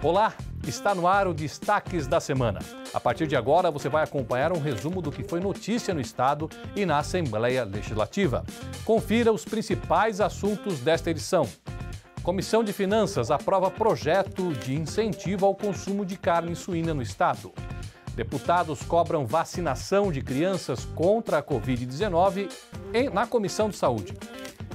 Olá, está no ar o Destaques da Semana. A partir de agora, você vai acompanhar um resumo do que foi notícia no Estado e na Assembleia Legislativa. Confira os principais assuntos desta edição. Comissão de Finanças aprova projeto de incentivo ao consumo de carne suína no Estado. Deputados cobram vacinação de crianças contra a Covid-19 na Comissão de Saúde.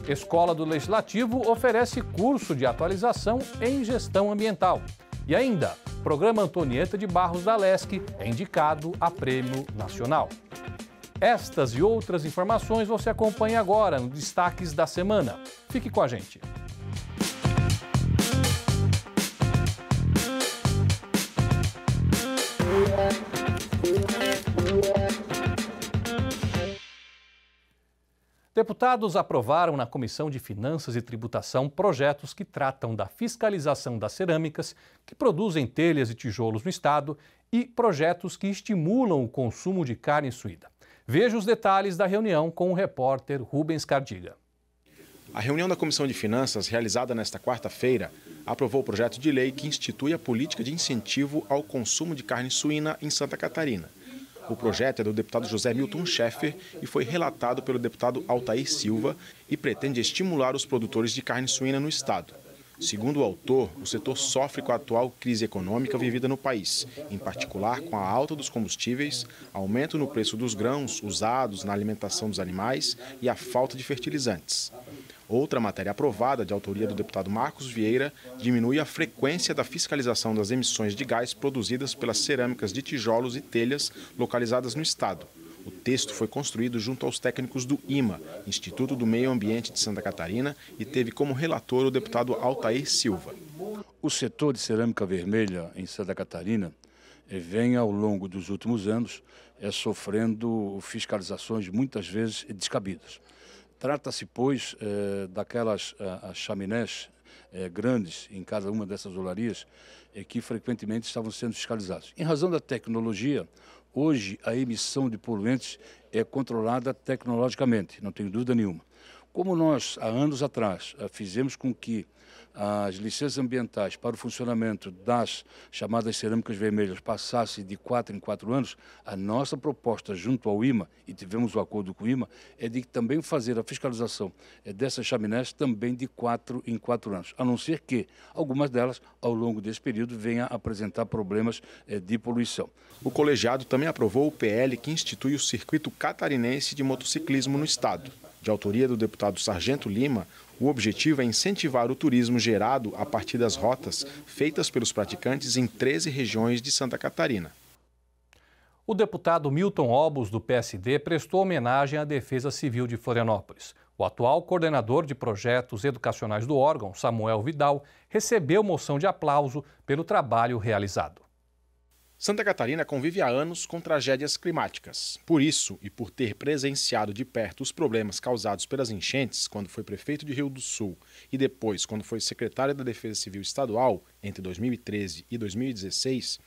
Escola do Legislativo oferece curso de atualização em gestão ambiental. E ainda, programa Antonieta de Barros da Lesc é indicado a prêmio nacional. Estas e outras informações você acompanha agora no Destaques da Semana. Fique com a gente. Deputados aprovaram na Comissão de Finanças e Tributação projetos que tratam da fiscalização das cerâmicas que produzem telhas e tijolos no Estado e projetos que estimulam o consumo de carne suína. Veja os detalhes da reunião com o repórter Rubens Cardiga. A reunião da Comissão de Finanças, realizada nesta quarta-feira, aprovou o projeto de lei que institui a política de incentivo ao consumo de carne suína em Santa Catarina. O projeto é do deputado José Milton Schaeffer e foi relatado pelo deputado Altair Silva e pretende estimular os produtores de carne suína no estado. Segundo o autor, o setor sofre com a atual crise econômica vivida no país, em particular com a alta dos combustíveis, aumento no preço dos grãos usados na alimentação dos animais e a falta de fertilizantes. Outra matéria aprovada, de autoria do deputado Marcos Vieira, diminui a frequência da fiscalização das emissões de gás produzidas pelas cerâmicas de tijolos e telhas localizadas no estado. O texto foi construído junto aos técnicos do IMA, Instituto do Meio Ambiente de Santa Catarina, e teve como relator o deputado Altair Silva. O setor de cerâmica vermelha em Santa Catarina eh, vem, ao longo dos últimos anos, eh, sofrendo fiscalizações muitas vezes descabidas. Trata-se, pois, eh, daquelas eh, chaminés eh, grandes em cada uma dessas olarias que frequentemente estavam sendo fiscalizados. Em razão da tecnologia, hoje a emissão de poluentes é controlada tecnologicamente, não tenho dúvida nenhuma. Como nós, há anos atrás, fizemos com que as licenças ambientais para o funcionamento das chamadas cerâmicas vermelhas passasse de 4 em 4 anos, a nossa proposta junto ao IMA, e tivemos o acordo com o IMA, é de também fazer a fiscalização é, dessas chaminés também de 4 em 4 anos, a não ser que algumas delas, ao longo desse período, venham a apresentar problemas é, de poluição. O colegiado também aprovou o PL que institui o Circuito Catarinense de Motociclismo no Estado de autoria do deputado Sargento Lima, o objetivo é incentivar o turismo gerado a partir das rotas feitas pelos praticantes em 13 regiões de Santa Catarina. O deputado Milton Obos, do PSD, prestou homenagem à Defesa Civil de Florianópolis. O atual coordenador de projetos educacionais do órgão, Samuel Vidal, recebeu moção de aplauso pelo trabalho realizado. Santa Catarina convive há anos com tragédias climáticas. Por isso, e por ter presenciado de perto os problemas causados pelas enchentes quando foi prefeito de Rio do Sul e depois quando foi secretário da Defesa Civil Estadual, entre 2013 e 2016,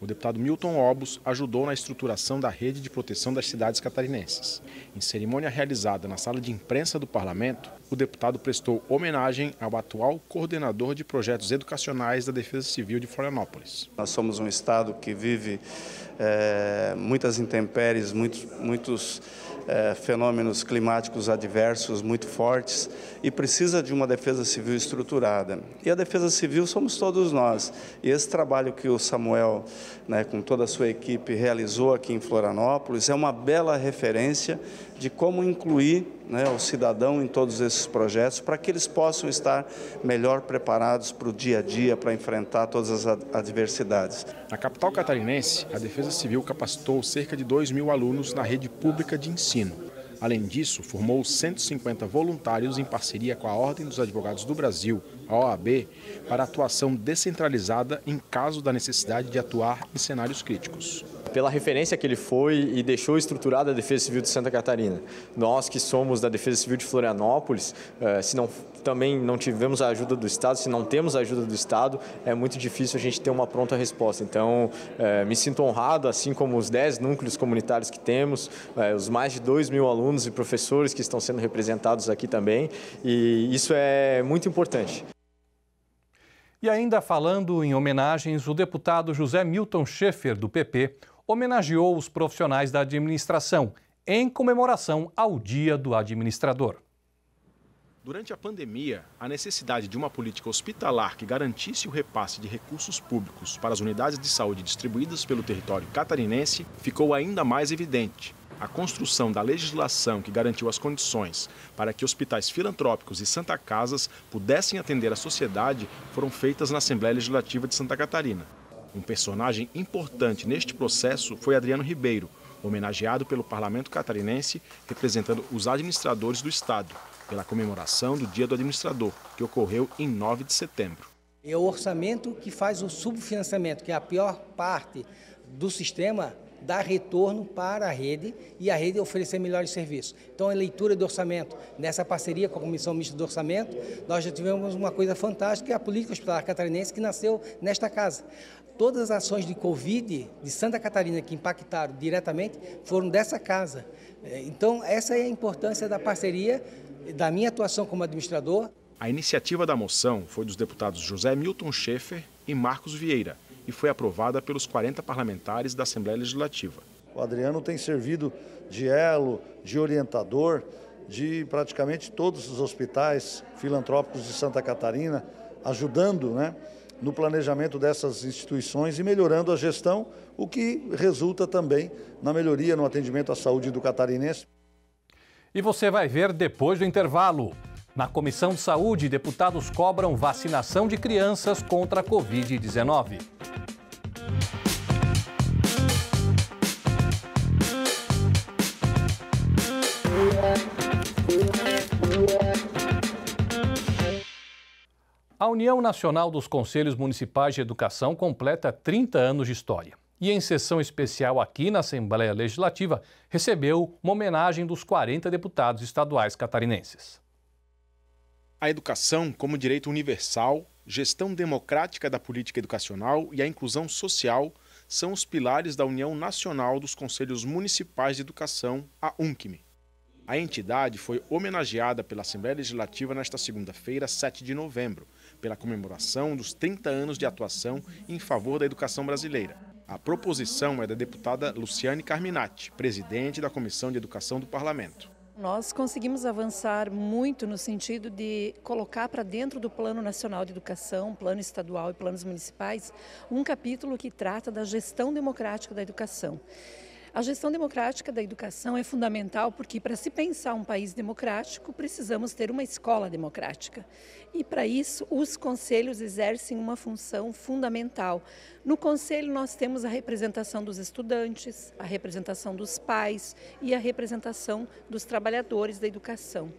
o deputado Milton Obos ajudou na estruturação da rede de proteção das cidades catarinenses. Em cerimônia realizada na sala de imprensa do parlamento, o deputado prestou homenagem ao atual coordenador de projetos educacionais da Defesa Civil de Florianópolis. Nós somos um estado que vive é, muitas intempéries, muitos, muitos é, fenômenos climáticos adversos muito fortes e precisa de uma defesa civil estruturada. E a defesa civil somos todos nós. E esse trabalho que o Samuel, né, com toda a sua equipe, realizou aqui em Florianópolis é uma bela referência de como incluir né, o cidadão em todos esses projetos, para que eles possam estar melhor preparados para o dia a dia, para enfrentar todas as adversidades. Na capital catarinense, a Defesa Civil capacitou cerca de 2 mil alunos na rede pública de ensino. Além disso, formou 150 voluntários em parceria com a Ordem dos Advogados do Brasil, a OAB, para atuação descentralizada em caso da necessidade de atuar em cenários críticos pela referência que ele foi e deixou estruturada a Defesa Civil de Santa Catarina. Nós que somos da Defesa Civil de Florianópolis, eh, se não também não tivemos a ajuda do Estado, se não temos a ajuda do Estado, é muito difícil a gente ter uma pronta resposta. Então, eh, me sinto honrado, assim como os 10 núcleos comunitários que temos, eh, os mais de 2 mil alunos e professores que estão sendo representados aqui também, e isso é muito importante. E ainda falando em homenagens, o deputado José Milton Schaefer, do PP, homenageou os profissionais da administração em comemoração ao Dia do Administrador. Durante a pandemia, a necessidade de uma política hospitalar que garantisse o repasse de recursos públicos para as unidades de saúde distribuídas pelo território catarinense ficou ainda mais evidente. A construção da legislação que garantiu as condições para que hospitais filantrópicos e Santa Casas pudessem atender a sociedade foram feitas na Assembleia Legislativa de Santa Catarina. Um personagem importante neste processo foi Adriano Ribeiro, homenageado pelo parlamento catarinense representando os administradores do Estado, pela comemoração do Dia do Administrador, que ocorreu em 9 de setembro. É o orçamento que faz o subfinanciamento, que é a pior parte do sistema dar retorno para a rede e a rede oferecer melhores serviços. Então, a leitura do orçamento, nessa parceria com a Comissão Mista do Orçamento, nós já tivemos uma coisa fantástica, que é a política hospitalar catarinense, que nasceu nesta casa. Todas as ações de Covid de Santa Catarina que impactaram diretamente foram dessa casa. É, então, essa é a importância da parceria, da minha atuação como administrador. A iniciativa da moção foi dos deputados José Milton Schaefer e Marcos Vieira, e foi aprovada pelos 40 parlamentares da Assembleia Legislativa. O Adriano tem servido de elo, de orientador de praticamente todos os hospitais filantrópicos de Santa Catarina, ajudando né, no planejamento dessas instituições e melhorando a gestão, o que resulta também na melhoria no atendimento à saúde do catarinense. E você vai ver depois do intervalo. Na Comissão de Saúde, deputados cobram vacinação de crianças contra a Covid-19. A União Nacional dos Conselhos Municipais de Educação completa 30 anos de história. E em sessão especial aqui na Assembleia Legislativa, recebeu uma homenagem dos 40 deputados estaduais catarinenses. A educação como direito universal, gestão democrática da política educacional e a inclusão social são os pilares da União Nacional dos Conselhos Municipais de Educação, a UNCME. A entidade foi homenageada pela Assembleia Legislativa nesta segunda-feira, 7 de novembro, pela comemoração dos 30 anos de atuação em favor da educação brasileira. A proposição é da deputada Luciane Carminati, presidente da Comissão de Educação do Parlamento. Nós conseguimos avançar muito no sentido de colocar para dentro do Plano Nacional de Educação, Plano Estadual e planos municipais, um capítulo que trata da gestão democrática da educação. A gestão democrática da educação é fundamental porque, para se pensar um país democrático, precisamos ter uma escola democrática. E, para isso, os conselhos exercem uma função fundamental. No conselho, nós temos a representação dos estudantes, a representação dos pais e a representação dos trabalhadores da educação.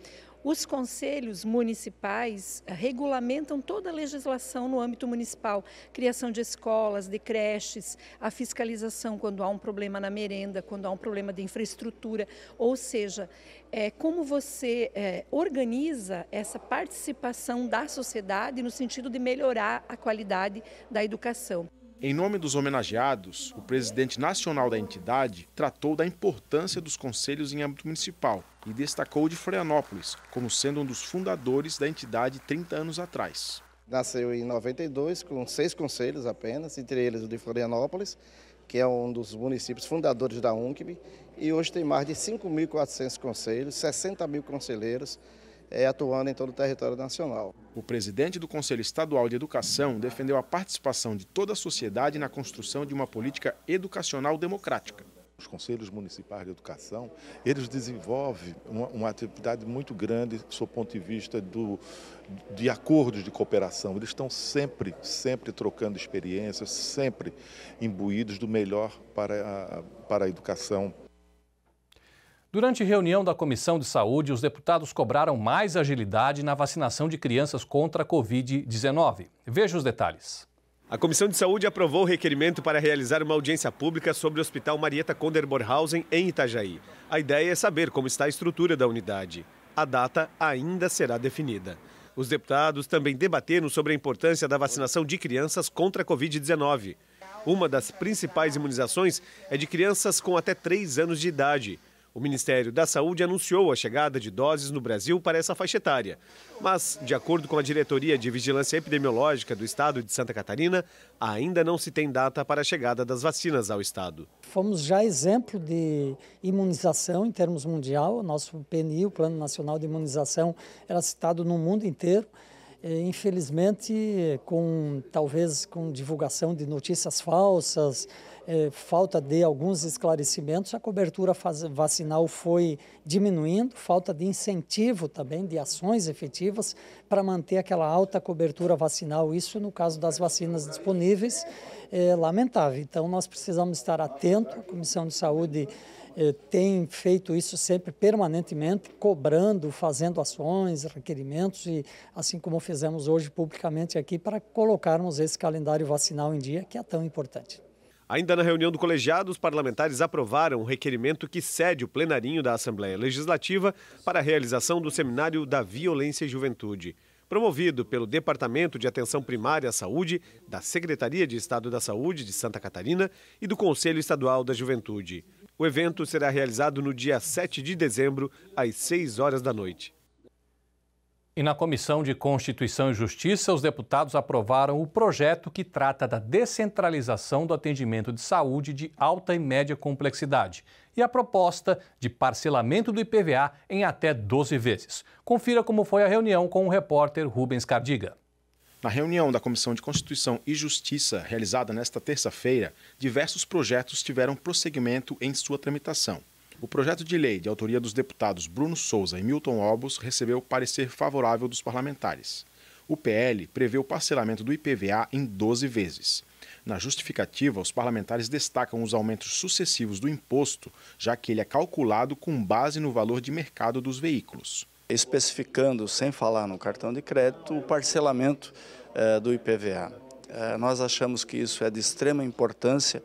Os conselhos municipais eh, regulamentam toda a legislação no âmbito municipal, criação de escolas, de creches, a fiscalização quando há um problema na merenda, quando há um problema de infraestrutura, ou seja, é, como você é, organiza essa participação da sociedade no sentido de melhorar a qualidade da educação. Em nome dos homenageados, o presidente nacional da entidade tratou da importância dos conselhos em âmbito municipal e destacou o de Florianópolis como sendo um dos fundadores da entidade 30 anos atrás. Nasceu em 92 com seis conselhos apenas, entre eles o de Florianópolis, que é um dos municípios fundadores da UNCB, e hoje tem mais de 5.400 conselhos, 60 mil conselheiros, é, atuando em todo o território nacional. O presidente do Conselho Estadual de Educação defendeu a participação de toda a sociedade na construção de uma política educacional democrática. Os conselhos municipais de educação, eles desenvolvem uma, uma, atividade muito grande do ponto de vista do, de acordos de cooperação. Eles estão sempre, sempre trocando experiências, sempre imbuídos do melhor para a, para a educação Durante reunião da Comissão de Saúde, os deputados cobraram mais agilidade na vacinação de crianças contra a Covid-19. Veja os detalhes. A Comissão de Saúde aprovou o requerimento para realizar uma audiência pública sobre o Hospital Marieta Conder em Itajaí. A ideia é saber como está a estrutura da unidade. A data ainda será definida. Os deputados também debateram sobre a importância da vacinação de crianças contra a Covid-19. Uma das principais imunizações é de crianças com até 3 anos de idade. O Ministério da Saúde anunciou a chegada de doses no Brasil para essa faixa etária. Mas, de acordo com a Diretoria de Vigilância Epidemiológica do Estado de Santa Catarina, ainda não se tem data para a chegada das vacinas ao Estado. Fomos já exemplo de imunização em termos mundial. O nosso PNI, o Plano Nacional de Imunização, era citado no mundo inteiro é, infelizmente com talvez com divulgação de notícias falsas é, falta de alguns esclarecimentos, a cobertura vacinal foi diminuindo, falta de incentivo também, de ações efetivas para manter aquela alta cobertura vacinal. Isso no caso das vacinas disponíveis, é lamentável. Então, nós precisamos estar atentos, a Comissão de Saúde é, tem feito isso sempre permanentemente, cobrando, fazendo ações, requerimentos e assim como fizemos hoje publicamente aqui para colocarmos esse calendário vacinal em dia que é tão importante. Ainda na reunião do colegiado, os parlamentares aprovaram o um requerimento que cede o plenarinho da Assembleia Legislativa para a realização do Seminário da Violência e Juventude. Promovido pelo Departamento de Atenção Primária à Saúde, da Secretaria de Estado da Saúde de Santa Catarina e do Conselho Estadual da Juventude. O evento será realizado no dia 7 de dezembro, às 6 horas da noite. E na Comissão de Constituição e Justiça, os deputados aprovaram o projeto que trata da descentralização do atendimento de saúde de alta e média complexidade e a proposta de parcelamento do IPVA em até 12 vezes. Confira como foi a reunião com o repórter Rubens Cardiga. Na reunião da Comissão de Constituição e Justiça, realizada nesta terça-feira, diversos projetos tiveram prosseguimento em sua tramitação. O projeto de lei de autoria dos deputados Bruno Souza e Milton Obos recebeu parecer favorável dos parlamentares. O PL prevê o parcelamento do IPVA em 12 vezes. Na justificativa, os parlamentares destacam os aumentos sucessivos do imposto, já que ele é calculado com base no valor de mercado dos veículos. Especificando, sem falar no cartão de crédito, o parcelamento eh, do IPVA. Eh, nós achamos que isso é de extrema importância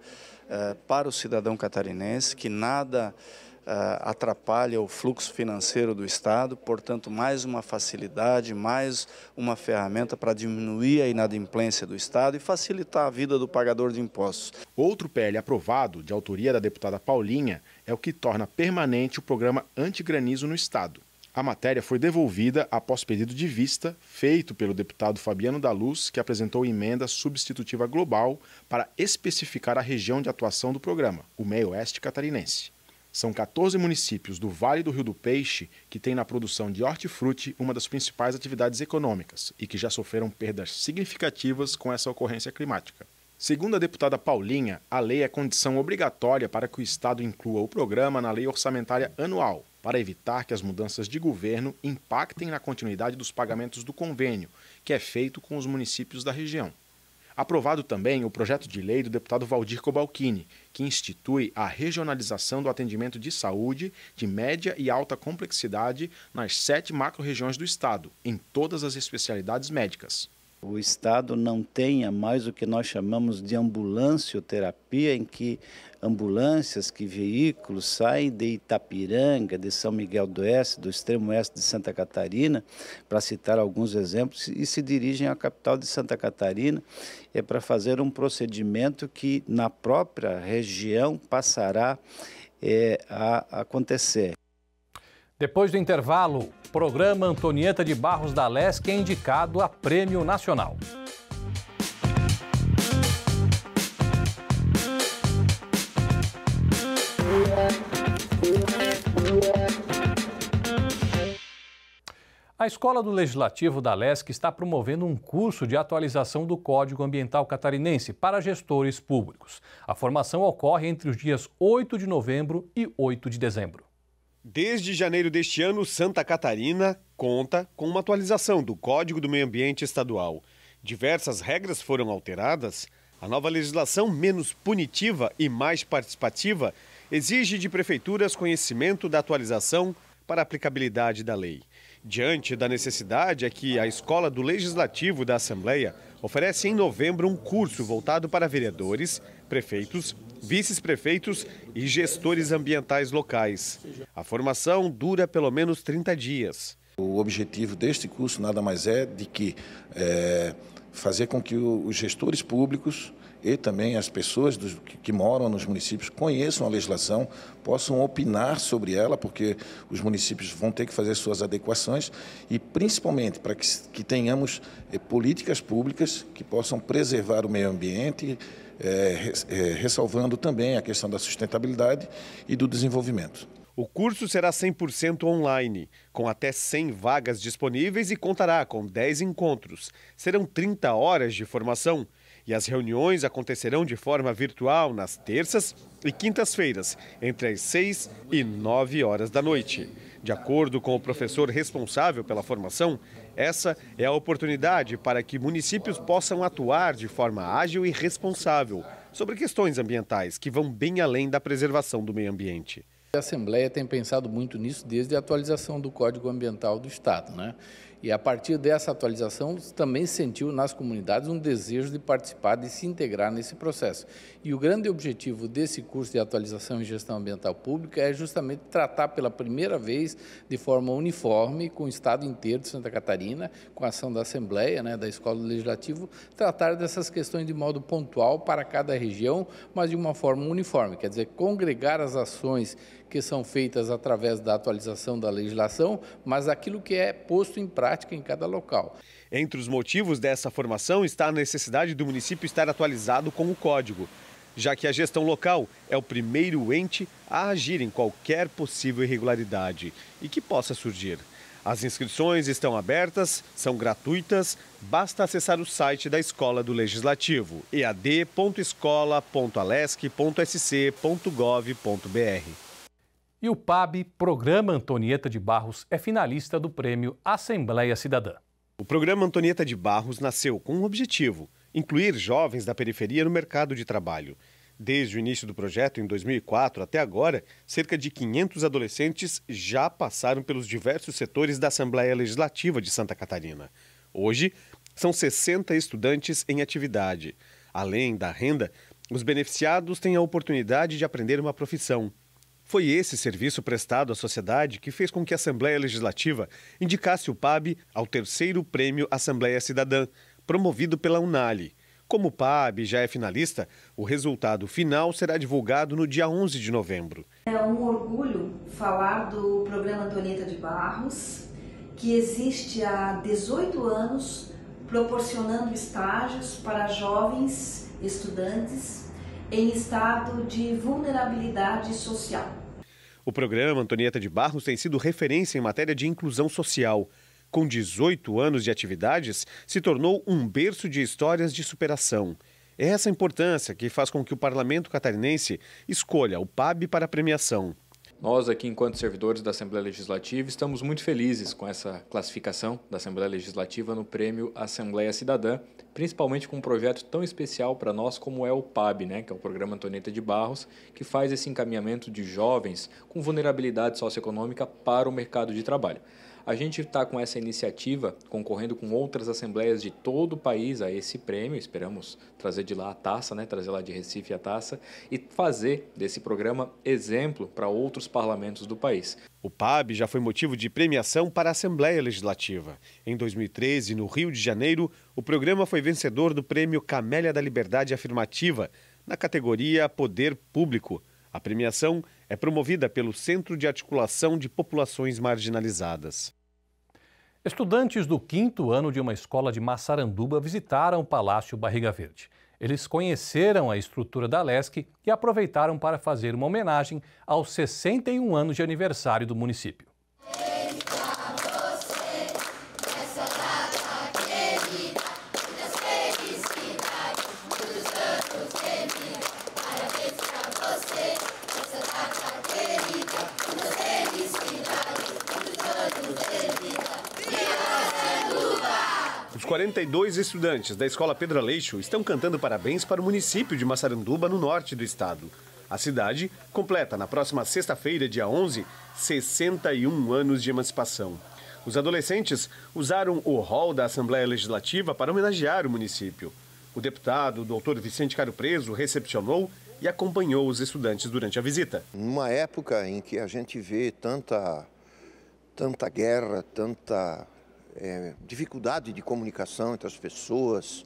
eh, para o cidadão catarinense, que nada eh, atrapalha o fluxo financeiro do Estado, portanto, mais uma facilidade, mais uma ferramenta para diminuir a inadimplência do Estado e facilitar a vida do pagador de impostos. Outro PL aprovado, de autoria da deputada Paulinha, é o que torna permanente o programa antigranizo no Estado. A matéria foi devolvida após pedido de vista feito pelo deputado Fabiano da Luz, que apresentou emenda substitutiva global para especificar a região de atuação do programa, o meio-oeste catarinense. São 14 municípios do Vale do Rio do Peixe que têm na produção de hortifruti uma das principais atividades econômicas e que já sofreram perdas significativas com essa ocorrência climática. Segundo a deputada Paulinha, a lei é condição obrigatória para que o Estado inclua o programa na lei orçamentária anual, para evitar que as mudanças de governo impactem na continuidade dos pagamentos do convênio, que é feito com os municípios da região. Aprovado também o projeto de lei do deputado Valdir Cobalcini, que institui a regionalização do atendimento de saúde de média e alta complexidade nas sete macro-regiões do Estado, em todas as especialidades médicas o Estado não tenha mais o que nós chamamos de ambulancioterapia, em que ambulâncias, que veículos saem de Itapiranga, de São Miguel do Oeste, do extremo oeste de Santa Catarina, para citar alguns exemplos, e se dirigem à capital de Santa Catarina, é para fazer um procedimento que na própria região passará é, a acontecer. Depois do intervalo, Programa Antonieta de Barros da Lesc é indicado a prêmio nacional. A Escola do Legislativo da LESC está promovendo um curso de atualização do Código Ambiental Catarinense para gestores públicos. A formação ocorre entre os dias 8 de novembro e 8 de dezembro. Desde janeiro deste ano, Santa Catarina conta com uma atualização do Código do Meio Ambiente Estadual. Diversas regras foram alteradas. A nova legislação, menos punitiva e mais participativa, exige de prefeituras conhecimento da atualização para aplicabilidade da lei diante da necessidade é que a Escola do Legislativo da Assembleia oferece em novembro um curso voltado para vereadores, prefeitos, vice prefeitos e gestores ambientais locais. A formação dura pelo menos 30 dias. O objetivo deste curso nada mais é de que é, fazer com que os gestores públicos e também as pessoas dos, que, que, moram nos municípios conheçam a legislação, possam opinar sobre ela, porque os municípios vão ter que fazer suas adequações e, principalmente, para que, que tenhamos eh, políticas públicas que possam preservar o meio ambiente, eh, eh, ressalvando também a questão da sustentabilidade e do desenvolvimento. O curso será 100% online, com até 100 vagas disponíveis e contará com 10 encontros. Serão 30 horas de formação e as reuniões acontecerão de forma virtual nas terças e quintas-feiras, entre as 6 e 9 horas da noite. De acordo com o professor responsável pela formação, essa é a oportunidade para que municípios possam atuar de forma ágil e responsável sobre questões ambientais que vão bem além da preservação do meio ambiente. A Assembleia tem pensado muito nisso desde a atualização do Código Ambiental do Estado, né? E a partir dessa atualização, também sentiu nas comunidades um desejo de participar, de se integrar nesse processo. E o grande objetivo desse curso de atualização em gestão ambiental pública é justamente tratar pela primeira vez, de forma uniforme, com o Estado inteiro de Santa Catarina, com a ação da Assembleia, né, da Escola Legislativa, tratar dessas questões de modo pontual para cada região, mas de uma forma uniforme. Quer dizer, congregar as ações que são feitas através da atualização da legislação, mas aquilo que é posto em prática em cada local. Entre os motivos dessa formação está a necessidade do município estar atualizado com o código, já que a gestão local é o primeiro ente a agir em qualquer possível irregularidade e que possa surgir. As inscrições estão abertas, são gratuitas, basta acessar o site da Escola do Legislativo, ead.escola.alesc.sc.gov.br. E o PAB, Programa Antonieta de Barros, é finalista do prêmio Assembleia Cidadã. O programa Antonieta de Barros nasceu com um objetivo: incluir jovens da periferia no mercado de trabalho. Desde o início do projeto, em 2004, até agora, cerca de 500 adolescentes já passaram pelos diversos setores da Assembleia Legislativa de Santa Catarina. Hoje, são 60 estudantes em atividade. Além da renda, os beneficiados têm a oportunidade de aprender uma profissão. Foi esse serviço prestado à sociedade que fez com que a Assembleia Legislativa indicasse o PAB ao terceiro prêmio Assembleia Cidadã, promovido pela Unali. Como o PAB já é finalista, o resultado final será divulgado no dia 11 de novembro. É um orgulho falar do programa Antonieta de Barros, que existe há 18 anos, proporcionando estágios para jovens estudantes em estado de vulnerabilidade social. O programa Antonieta de Barros tem sido referência em matéria de inclusão social. Com 18 anos de atividades, se tornou um berço de histórias de superação. É essa importância que faz com que o parlamento catarinense escolha o PAB para a premiação. Nós, aqui, enquanto servidores da Assembleia Legislativa, estamos muito felizes com essa classificação da Assembleia Legislativa no prêmio Assembleia Cidadã, principalmente com um projeto tão especial para nós como é o PAB, né, que é o Programa Antonieta de Barros, que faz esse encaminhamento de jovens com vulnerabilidade socioeconômica para o mercado de trabalho. A gente está com essa iniciativa concorrendo com outras assembleias de todo o país a esse prêmio. Esperamos trazer de lá a taça, né? trazer lá de Recife a taça e fazer desse programa exemplo para outros parlamentos do país. O PAB já foi motivo de premiação para a Assembleia Legislativa. Em 2013, no Rio de Janeiro, o programa foi vencedor do Prêmio Camélia da Liberdade Afirmativa, na categoria Poder Público a premiação é promovida pelo Centro de Articulação de Populações Marginalizadas. Estudantes do quinto ano de uma escola de Massaranduba visitaram o Palácio Barriga Verde. Eles conheceram a estrutura da LESC e aproveitaram para fazer uma homenagem aos 61 anos de aniversário do município. 42 estudantes da Escola Pedro Aleixo estão cantando parabéns para o município de Massaranduba, no norte do estado. A cidade completa, na próxima sexta-feira, dia 11, 61 anos de emancipação. Os adolescentes usaram o hall da Assembleia Legislativa para homenagear o município. O deputado, o doutor Vicente Caro Preso, recepcionou e acompanhou os estudantes durante a visita. Numa época em que a gente vê tanta, tanta guerra, tanta é, dificuldade de comunicação entre as pessoas.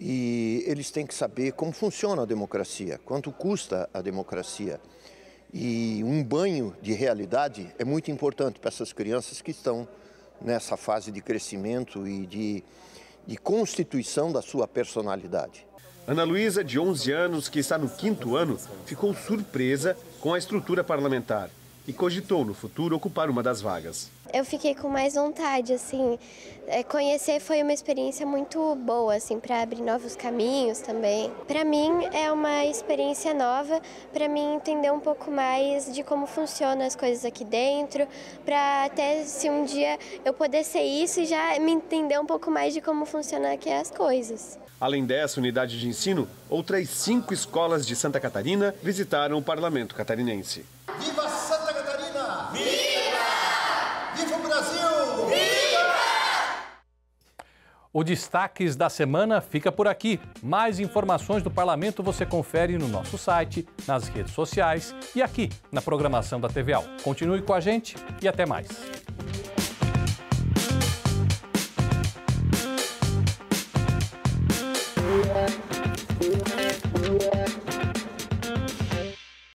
E eles têm que saber como funciona a democracia, quanto custa a democracia. E um banho de realidade é muito importante para essas crianças que estão nessa fase de crescimento e de, de constituição da sua personalidade. Ana Luísa, de 11 anos, que está no quinto ano, ficou surpresa com a estrutura parlamentar e cogitou no futuro ocupar uma das vagas eu fiquei com mais vontade, assim. É, conhecer foi uma experiência muito boa, assim, para abrir novos caminhos também. Para mim é uma experiência nova, para mim entender um pouco mais de como funcionam as coisas aqui dentro, para até se um dia eu poder ser isso e já me entender um pouco mais de como funcionam aqui as coisas. Além dessa unidade de ensino, outras cinco escolas de Santa Catarina visitaram o parlamento catarinense. Viva O Destaques da Semana fica por aqui. Mais informações do Parlamento você confere no nosso site, nas redes sociais e aqui na programação da TVA. Continue com a gente e até mais.